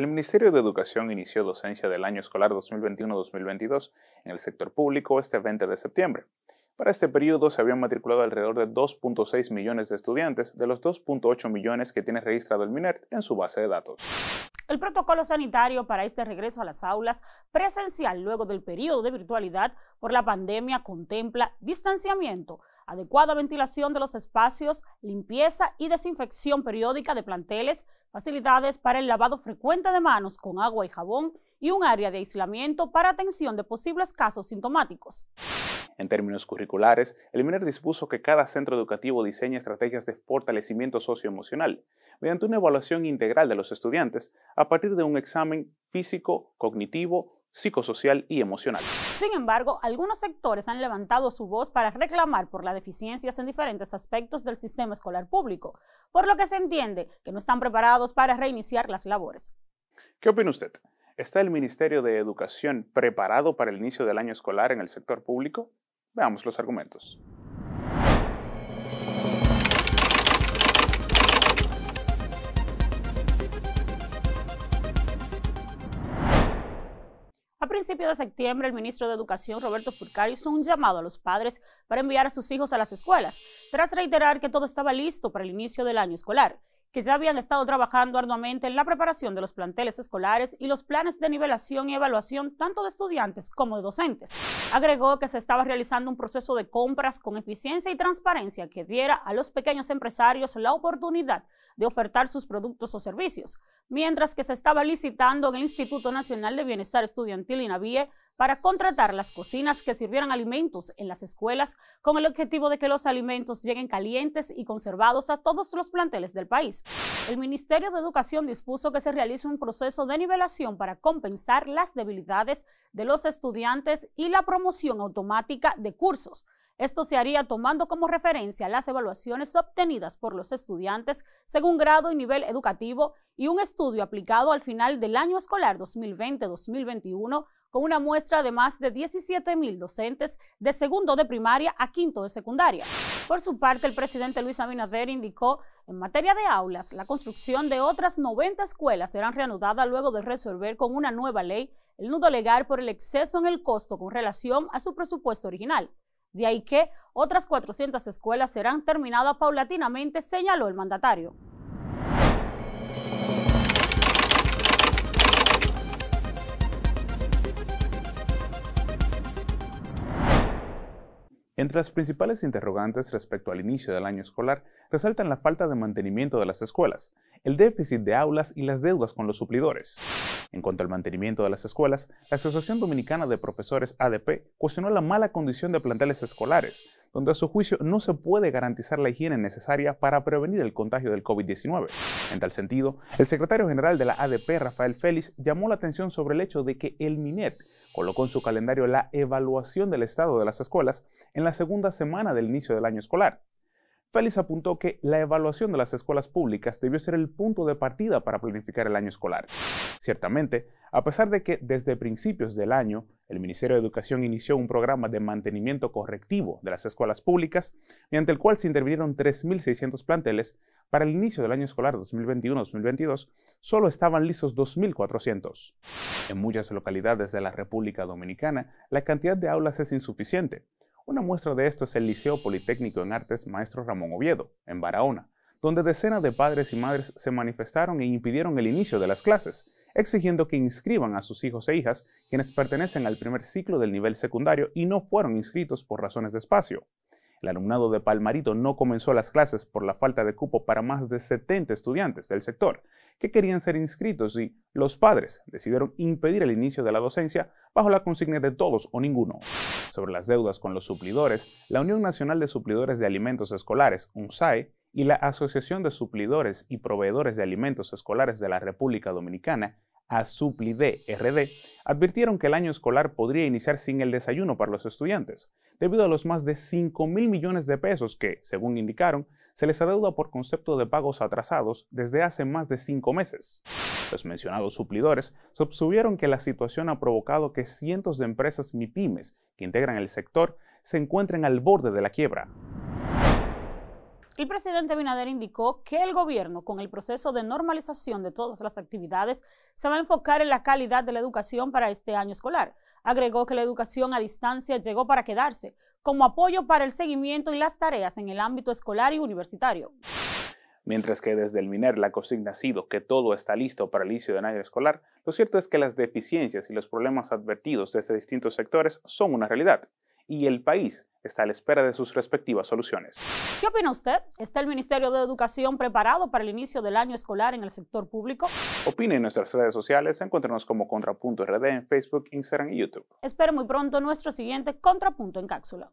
El Ministerio de Educación inició docencia del año escolar 2021-2022 en el sector público este 20 de septiembre. Para este periodo se habían matriculado alrededor de 2.6 millones de estudiantes de los 2.8 millones que tiene registrado el MINERT en su base de datos. El protocolo sanitario para este regreso a las aulas presencial luego del periodo de virtualidad por la pandemia contempla distanciamiento, adecuada ventilación de los espacios, limpieza y desinfección periódica de planteles, facilidades para el lavado frecuente de manos con agua y jabón y un área de aislamiento para atención de posibles casos sintomáticos. En términos curriculares, el MINER dispuso que cada centro educativo diseñe estrategias de fortalecimiento socioemocional mediante una evaluación integral de los estudiantes a partir de un examen físico, cognitivo, psicosocial y emocional. Sin embargo, algunos sectores han levantado su voz para reclamar por las deficiencias en diferentes aspectos del sistema escolar público, por lo que se entiende que no están preparados para reiniciar las labores. ¿Qué opina usted? ¿Está el Ministerio de Educación preparado para el inicio del año escolar en el sector público? Veamos los argumentos. principios de septiembre, el ministro de Educación, Roberto Furcar, hizo un llamado a los padres para enviar a sus hijos a las escuelas, tras reiterar que todo estaba listo para el inicio del año escolar que ya habían estado trabajando arduamente en la preparación de los planteles escolares y los planes de nivelación y evaluación tanto de estudiantes como de docentes. Agregó que se estaba realizando un proceso de compras con eficiencia y transparencia que diera a los pequeños empresarios la oportunidad de ofertar sus productos o servicios, mientras que se estaba licitando en el Instituto Nacional de Bienestar Estudiantil y INAVIE para contratar las cocinas que sirvieran alimentos en las escuelas con el objetivo de que los alimentos lleguen calientes y conservados a todos los planteles del país. El Ministerio de Educación dispuso que se realice un proceso de nivelación para compensar las debilidades de los estudiantes y la promoción automática de cursos. Esto se haría tomando como referencia las evaluaciones obtenidas por los estudiantes según grado y nivel educativo y un estudio aplicado al final del año escolar 2020-2021 con una muestra de más de 17 docentes de segundo de primaria a quinto de secundaria. Por su parte, el presidente Luis Abinader indicó en materia de aulas, la construcción de otras 90 escuelas serán reanudadas luego de resolver con una nueva ley el nudo legal por el exceso en el costo con relación a su presupuesto original. De ahí que otras 400 escuelas serán terminadas paulatinamente, señaló el mandatario. Entre las principales interrogantes respecto al inicio del año escolar resaltan la falta de mantenimiento de las escuelas, el déficit de aulas y las deudas con los suplidores. En cuanto al mantenimiento de las escuelas, la Asociación Dominicana de Profesores ADP cuestionó la mala condición de planteles escolares, donde a su juicio no se puede garantizar la higiene necesaria para prevenir el contagio del COVID-19. En tal sentido, el secretario general de la ADP, Rafael Félix, llamó la atención sobre el hecho de que el MINET colocó en su calendario la evaluación del estado de las escuelas en la segunda semana del inicio del año escolar. Félix apuntó que la evaluación de las escuelas públicas debió ser el punto de partida para planificar el año escolar. Ciertamente, a pesar de que desde principios del año el Ministerio de Educación inició un programa de mantenimiento correctivo de las escuelas públicas, mediante el cual se intervinieron 3.600 planteles. Para el inicio del año escolar 2021-2022, solo estaban listos 2.400. En muchas localidades de la República Dominicana, la cantidad de aulas es insuficiente. Una muestra de esto es el Liceo Politécnico en Artes Maestro Ramón Oviedo, en Barahona, donde decenas de padres y madres se manifestaron e impidieron el inicio de las clases, exigiendo que inscriban a sus hijos e hijas quienes pertenecen al primer ciclo del nivel secundario y no fueron inscritos por razones de espacio. El alumnado de Palmarito no comenzó las clases por la falta de cupo para más de 70 estudiantes del sector que querían ser inscritos y los padres decidieron impedir el inicio de la docencia bajo la consigna de todos o ninguno. Sobre las deudas con los suplidores, la Unión Nacional de Suplidores de Alimentos Escolares, UNSAE, y la Asociación de Suplidores y Proveedores de Alimentos Escolares de la República Dominicana a de RD, advirtieron que el año escolar podría iniciar sin el desayuno para los estudiantes, debido a los más de 5 mil millones de pesos que, según indicaron, se les adeuda por concepto de pagos atrasados desde hace más de cinco meses. Los mencionados suplidores subsubieron que la situación ha provocado que cientos de empresas MIPIMES que integran el sector se encuentren al borde de la quiebra. El presidente Binader indicó que el gobierno, con el proceso de normalización de todas las actividades, se va a enfocar en la calidad de la educación para este año escolar. Agregó que la educación a distancia llegó para quedarse, como apoyo para el seguimiento y las tareas en el ámbito escolar y universitario. Mientras que desde el MINER la consigna ha sido que todo está listo para el inicio del año escolar, lo cierto es que las deficiencias y los problemas advertidos desde distintos sectores son una realidad y el país está a la espera de sus respectivas soluciones. ¿Qué opina usted? ¿Está el Ministerio de Educación preparado para el inicio del año escolar en el sector público? Opine en nuestras redes sociales, encuéntrenos como Contrapunto RD en Facebook, Instagram y YouTube. Espero muy pronto nuestro siguiente Contrapunto en cápsula.